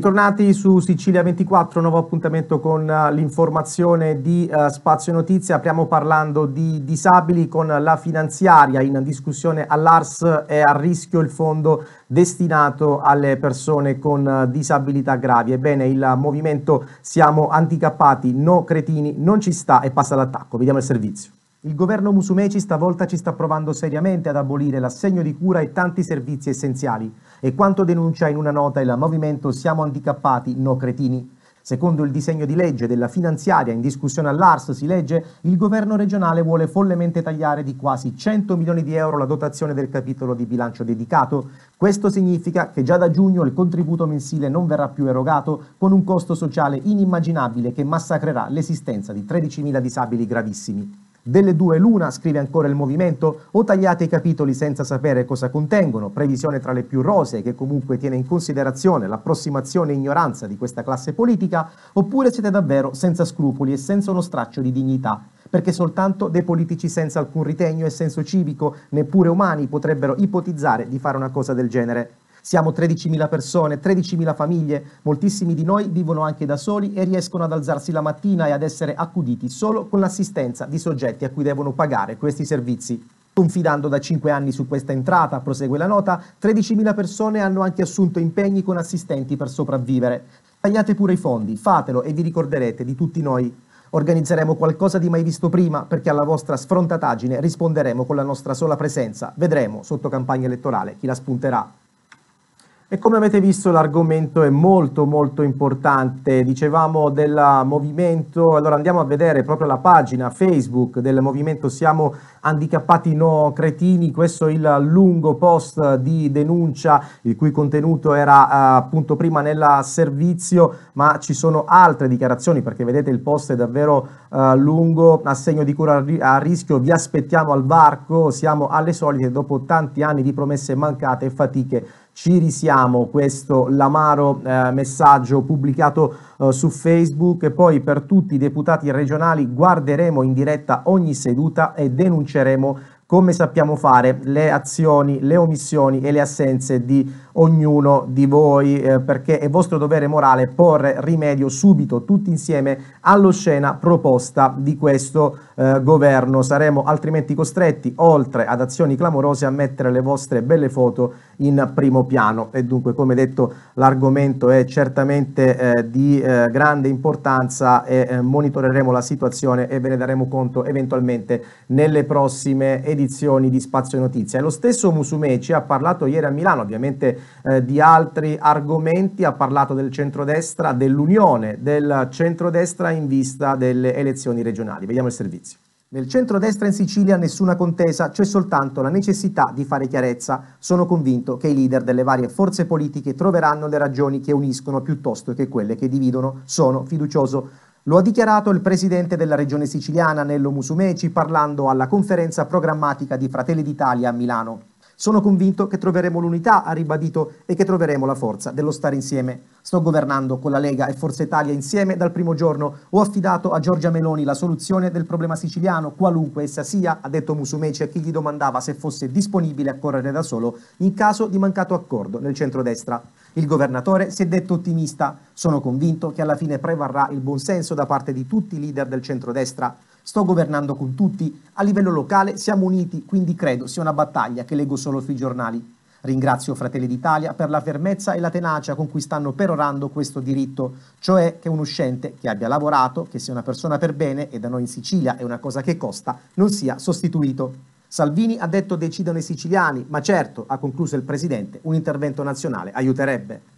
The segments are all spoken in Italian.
Ritornati su Sicilia 24, nuovo appuntamento con eh, l'informazione di eh, Spazio Notizia. Apriamo parlando di disabili con la finanziaria in discussione all'ARS è a rischio il fondo destinato alle persone con eh, disabilità gravi. Ebbene, il movimento Siamo Anticappati, No Cretini non ci sta e passa all'attacco. Vediamo il servizio. Il governo Musumeci stavolta ci sta provando seriamente ad abolire l'assegno di cura e tanti servizi essenziali. E quanto denuncia in una nota il movimento Siamo handicappati, no cretini. Secondo il disegno di legge della finanziaria in discussione all'Ars si legge il governo regionale vuole follemente tagliare di quasi 100 milioni di euro la dotazione del capitolo di bilancio dedicato. Questo significa che già da giugno il contributo mensile non verrà più erogato con un costo sociale inimmaginabile che massacrerà l'esistenza di 13.000 disabili gravissimi. Delle due l'una, scrive ancora il movimento, o tagliate i capitoli senza sapere cosa contengono, previsione tra le più rosee che comunque tiene in considerazione l'approssimazione e ignoranza di questa classe politica, oppure siete davvero senza scrupoli e senza uno straccio di dignità perché soltanto dei politici senza alcun ritegno e senso civico, neppure umani, potrebbero ipotizzare di fare una cosa del genere. Siamo 13.000 persone, 13.000 famiglie, moltissimi di noi vivono anche da soli e riescono ad alzarsi la mattina e ad essere accuditi solo con l'assistenza di soggetti a cui devono pagare questi servizi. Confidando da 5 anni su questa entrata, prosegue la nota, 13.000 persone hanno anche assunto impegni con assistenti per sopravvivere. Tagliate pure i fondi, fatelo e vi ricorderete di tutti noi. Organizzeremo qualcosa di mai visto prima perché alla vostra sfrontataggine risponderemo con la nostra sola presenza. Vedremo sotto campagna elettorale chi la spunterà. E come avete visto l'argomento è molto molto importante, dicevamo del movimento, allora andiamo a vedere proprio la pagina Facebook del movimento Siamo handicappati no cretini, questo è il lungo post di denuncia il cui contenuto era eh, appunto prima nel servizio, ma ci sono altre dichiarazioni perché vedete il post è davvero uh, lungo, assegno di cura a rischio, vi aspettiamo al varco, siamo alle solite dopo tanti anni di promesse mancate e fatiche ci risiamo, questo l'amaro eh, messaggio pubblicato eh, su Facebook e poi per tutti i deputati regionali guarderemo in diretta ogni seduta e denunceremo come sappiamo fare le azioni, le omissioni e le assenze di ognuno di voi, eh, perché è vostro dovere morale porre rimedio subito, tutti insieme, all'oscena proposta di questo eh, governo. Saremo altrimenti costretti, oltre ad azioni clamorose, a mettere le vostre belle foto in primo piano. E dunque, come detto, l'argomento è certamente eh, di eh, grande importanza e eh, monitoreremo la situazione e ve ne daremo conto eventualmente nelle prossime edizioni edizioni di Spazio Notizia. E lo stesso Musumeci ha parlato ieri a Milano, ovviamente eh, di altri argomenti, ha parlato del centrodestra, dell'unione del centrodestra in vista delle elezioni regionali. Vediamo il servizio. Nel centrodestra in Sicilia nessuna contesa, c'è soltanto la necessità di fare chiarezza. Sono convinto che i leader delle varie forze politiche troveranno le ragioni che uniscono piuttosto che quelle che dividono. Sono fiducioso. Lo ha dichiarato il presidente della regione siciliana Nello Musumeci parlando alla conferenza programmatica di Fratelli d'Italia a Milano. Sono convinto che troveremo l'unità, ha ribadito, e che troveremo la forza dello stare insieme. Sto governando con la Lega e Forza Italia insieme dal primo giorno. Ho affidato a Giorgia Meloni la soluzione del problema siciliano, qualunque essa sia, ha detto Musumeci a chi gli domandava se fosse disponibile a correre da solo in caso di mancato accordo nel centrodestra. Il governatore si è detto ottimista. Sono convinto che alla fine prevarrà il buonsenso da parte di tutti i leader del centrodestra sto governando con tutti, a livello locale siamo uniti, quindi credo sia una battaglia che leggo solo sui giornali. Ringrazio Fratelli d'Italia per la fermezza e la tenacia con cui stanno perorando questo diritto, cioè che un uscente che abbia lavorato, che sia una persona per bene e da noi in Sicilia è una cosa che costa, non sia sostituito. Salvini ha detto decidano i siciliani, ma certo, ha concluso il Presidente, un intervento nazionale aiuterebbe.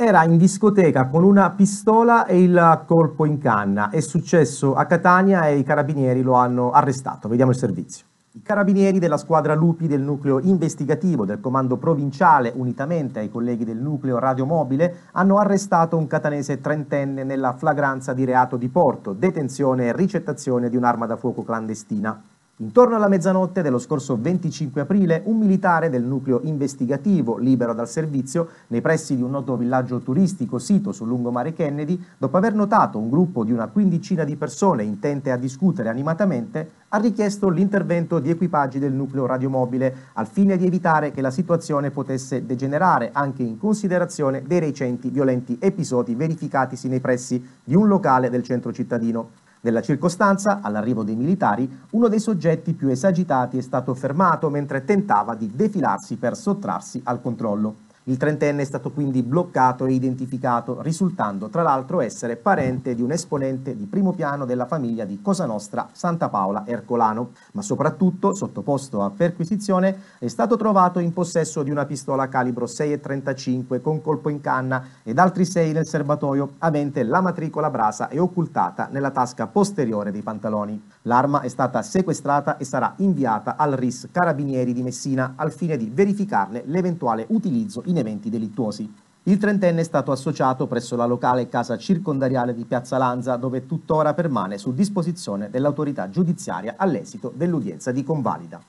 Era in discoteca con una pistola e il colpo in canna. È successo a Catania e i carabinieri lo hanno arrestato. Vediamo il servizio. I carabinieri della squadra Lupi del nucleo investigativo del comando provinciale, unitamente ai colleghi del nucleo radiomobile, hanno arrestato un catanese trentenne nella flagranza di reato di porto, detenzione e ricettazione di un'arma da fuoco clandestina. Intorno alla mezzanotte dello scorso 25 aprile, un militare del nucleo investigativo libero dal servizio, nei pressi di un noto villaggio turistico sito sul lungomare Kennedy, dopo aver notato un gruppo di una quindicina di persone intente a discutere animatamente, ha richiesto l'intervento di equipaggi del nucleo radiomobile al fine di evitare che la situazione potesse degenerare anche in considerazione dei recenti violenti episodi verificatisi nei pressi di un locale del centro cittadino. Nella circostanza, all'arrivo dei militari, uno dei soggetti più esagitati è stato fermato mentre tentava di defilarsi per sottrarsi al controllo. Il trentenne è stato quindi bloccato e identificato, risultando tra l'altro essere parente di un esponente di primo piano della famiglia di Cosa Nostra Santa Paola Ercolano, ma soprattutto, sottoposto a perquisizione, è stato trovato in possesso di una pistola calibro 6,35 con colpo in canna ed altri 6 nel serbatoio, avente la matricola brasa e occultata nella tasca posteriore dei pantaloni. L'arma è stata sequestrata e sarà inviata al RIS Carabinieri di Messina al fine di verificarne l'eventuale utilizzo in eventi delittuosi. Il trentenne è stato associato presso la locale casa circondariale di Piazza Lanza dove tuttora permane su disposizione dell'autorità giudiziaria all'esito dell'udienza di convalida.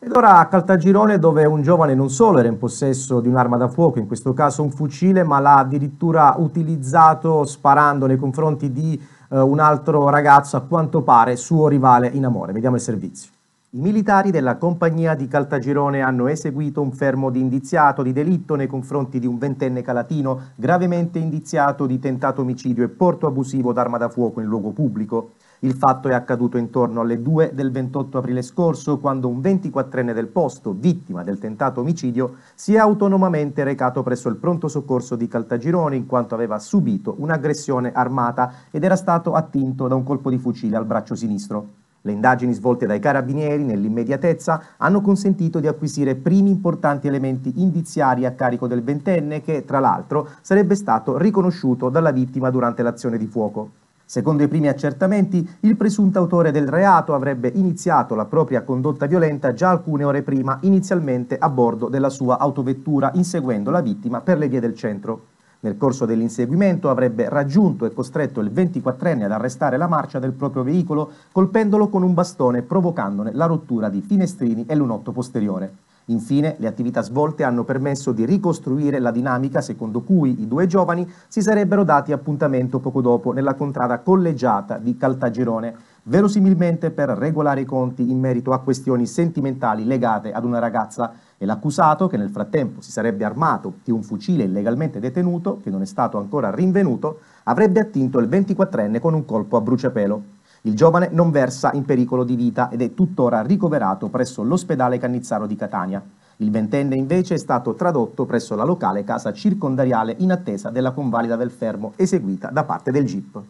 Ed ora a Caltagirone dove un giovane non solo era in possesso di un'arma da fuoco, in questo caso un fucile, ma l'ha addirittura utilizzato sparando nei confronti di eh, un altro ragazzo, a quanto pare suo rivale in amore. Vediamo il servizio. I militari della compagnia di Caltagirone hanno eseguito un fermo di indiziato di delitto nei confronti di un ventenne calatino gravemente indiziato di tentato omicidio e porto abusivo d'arma da fuoco in luogo pubblico. Il fatto è accaduto intorno alle 2 del 28 aprile scorso, quando un 24enne del posto, vittima del tentato omicidio, si è autonomamente recato presso il pronto soccorso di Caltagirone in quanto aveva subito un'aggressione armata ed era stato attinto da un colpo di fucile al braccio sinistro. Le indagini svolte dai carabinieri nell'immediatezza hanno consentito di acquisire primi importanti elementi indiziari a carico del ventenne che, tra l'altro, sarebbe stato riconosciuto dalla vittima durante l'azione di fuoco. Secondo i primi accertamenti, il presunto autore del reato avrebbe iniziato la propria condotta violenta già alcune ore prima, inizialmente a bordo della sua autovettura, inseguendo la vittima per le vie del centro. Nel corso dell'inseguimento avrebbe raggiunto e costretto il 24enne ad arrestare la marcia del proprio veicolo, colpendolo con un bastone provocandone la rottura di finestrini e lunotto posteriore. Infine, le attività svolte hanno permesso di ricostruire la dinamica secondo cui i due giovani si sarebbero dati appuntamento poco dopo nella contrada collegiata di Caltagirone, verosimilmente per regolare i conti in merito a questioni sentimentali legate ad una ragazza e l'accusato, che nel frattempo si sarebbe armato di un fucile illegalmente detenuto, che non è stato ancora rinvenuto, avrebbe attinto il 24enne con un colpo a bruciapelo. Il giovane non versa in pericolo di vita ed è tuttora ricoverato presso l'ospedale Cannizzaro di Catania. Il ventenne invece è stato tradotto presso la locale casa circondariale in attesa della convalida del fermo eseguita da parte del GIP.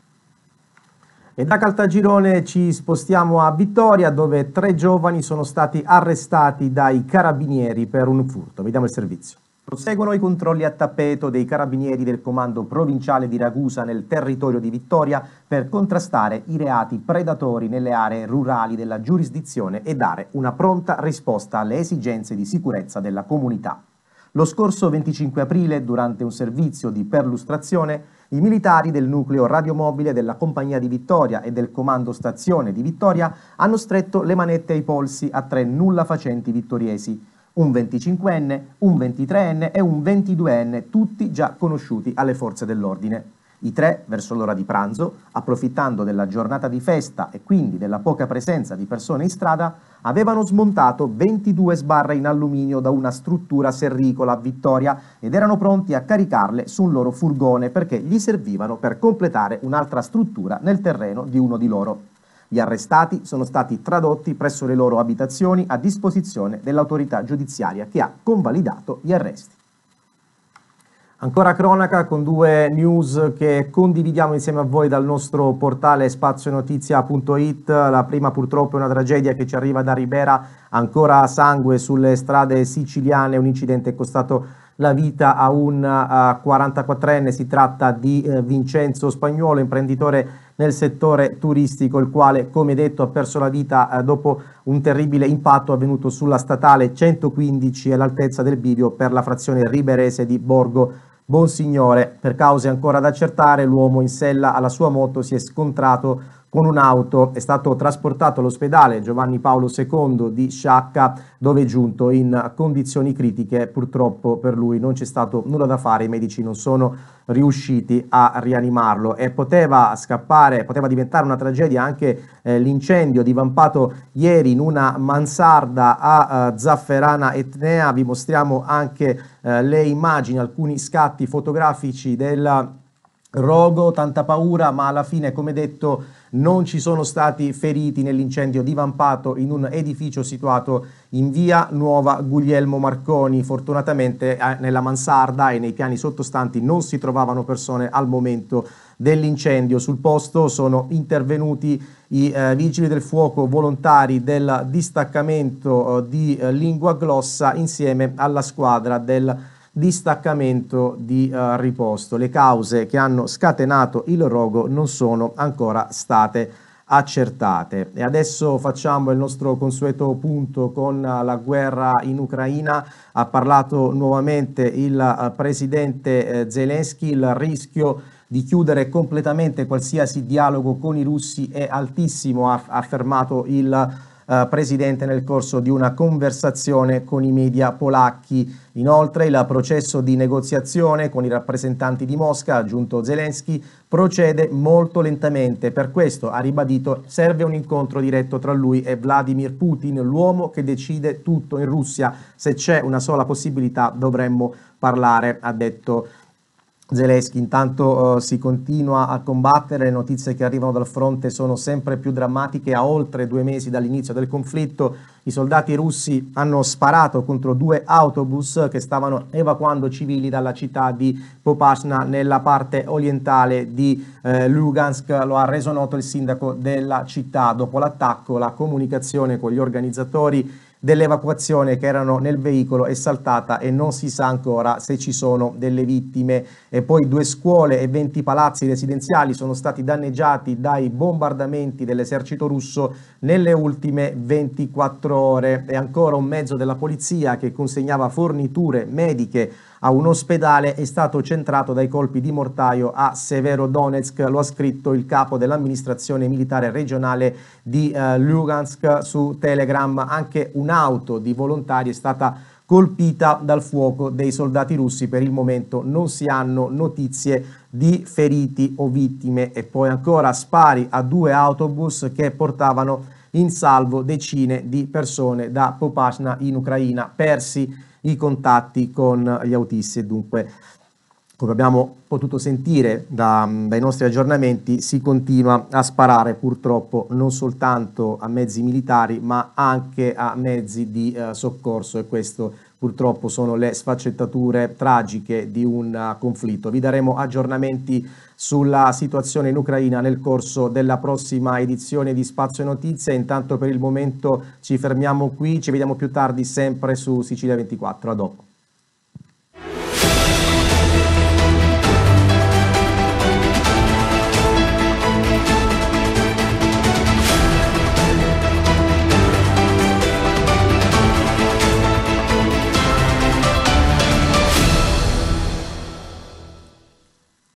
E da Caltagirone ci spostiamo a Vittoria dove tre giovani sono stati arrestati dai carabinieri per un furto. Vediamo il servizio. Proseguono i controlli a tappeto dei carabinieri del comando provinciale di Ragusa nel territorio di Vittoria per contrastare i reati predatori nelle aree rurali della giurisdizione e dare una pronta risposta alle esigenze di sicurezza della comunità. Lo scorso 25 aprile, durante un servizio di perlustrazione, i militari del nucleo radiomobile della Compagnia di Vittoria e del Comando Stazione di Vittoria hanno stretto le manette ai polsi a tre nullafacenti vittoriesi, un 25enne, un 23enne e un 22enne, tutti già conosciuti alle forze dell'ordine. I tre, verso l'ora di pranzo, approfittando della giornata di festa e quindi della poca presenza di persone in strada, avevano smontato 22 sbarre in alluminio da una struttura serricola a Vittoria ed erano pronti a caricarle sul loro furgone perché gli servivano per completare un'altra struttura nel terreno di uno di loro. Gli arrestati sono stati tradotti presso le loro abitazioni a disposizione dell'autorità giudiziaria che ha convalidato gli arresti. Ancora cronaca con due news che condividiamo insieme a voi dal nostro portale spazionotizia.it. La prima purtroppo è una tragedia che ci arriva da Ribera, ancora sangue sulle strade siciliane, un incidente è costato la vita a un 44enne, si tratta di eh, Vincenzo Spagnuolo, imprenditore nel settore turistico, il quale, come detto, ha perso la vita eh, dopo un terribile impatto avvenuto sulla statale 115 all'altezza del bivio per la frazione riberese di Borgo Bonsignore. Per cause ancora da accertare, l'uomo in sella alla sua moto si è scontrato con un'auto. È stato trasportato all'ospedale Giovanni Paolo II di Sciacca dove è giunto in condizioni critiche. Purtroppo per lui non c'è stato nulla da fare, i medici non sono riusciti a rianimarlo e poteva scappare, poteva diventare una tragedia anche eh, l'incendio divampato ieri in una mansarda a eh, Zafferana Etnea. Vi mostriamo anche eh, le immagini, alcuni scatti fotografici della rogo, tanta paura, ma alla fine, come detto, non ci sono stati feriti nell'incendio divampato in un edificio situato in via Nuova Guglielmo Marconi. Fortunatamente eh, nella mansarda e nei piani sottostanti non si trovavano persone al momento dell'incendio. Sul posto sono intervenuti i eh, vigili del fuoco volontari del distaccamento eh, di eh, lingua glossa insieme alla squadra del distaccamento di uh, riposto. Le cause che hanno scatenato il rogo non sono ancora state accertate. E adesso facciamo il nostro consueto punto con eh, la guerra in Ucraina. Ha parlato nuovamente il eh, presidente Zelensky, il rischio di chiudere completamente qualsiasi dialogo con i russi è altissimo, ha affermato il presidente. Eh, presidente nel corso di una conversazione con i media polacchi. Inoltre il processo di negoziazione con i rappresentanti di Mosca, ha aggiunto Zelensky, procede molto lentamente. Per questo, ha ribadito, serve un incontro diretto tra lui e Vladimir Putin, l'uomo che decide tutto in Russia. Se c'è una sola possibilità dovremmo parlare, ha detto Zelensky. Intanto uh, si continua a combattere, le notizie che arrivano dal fronte sono sempre più drammatiche. A oltre due mesi dall'inizio del conflitto, i soldati russi hanno sparato contro due autobus che stavano evacuando civili dalla città di Popasna nella parte orientale di eh, Lugansk. Lo ha reso noto il sindaco della città. Dopo l'attacco, la comunicazione con gli organizzatori dell'evacuazione che erano nel veicolo è saltata e non si sa ancora se ci sono delle vittime. E poi due scuole e 20 palazzi residenziali sono stati danneggiati dai bombardamenti dell'esercito russo nelle ultime 24 ore. E ancora un mezzo della polizia che consegnava forniture mediche a un ospedale è stato centrato dai colpi di mortaio a Severodonetsk, lo ha scritto il capo dell'amministrazione militare regionale di eh, Lugansk su Telegram. Anche un'auto di volontari è stata colpita dal fuoco dei soldati russi. Per il momento non si hanno notizie di feriti o vittime e poi ancora spari a due autobus che portavano in salvo decine di persone da Popasna in Ucraina, persi i contatti con gli autisti e dunque come abbiamo potuto sentire da, dai nostri aggiornamenti, si continua a sparare purtroppo non soltanto a mezzi militari ma anche a mezzi di eh, soccorso e questo purtroppo sono le sfaccettature tragiche di un eh, conflitto. Vi daremo aggiornamenti sulla situazione in Ucraina nel corso della prossima edizione di Spazio Notizie. Intanto per il momento ci fermiamo qui, ci vediamo più tardi sempre su Sicilia 24. A dopo.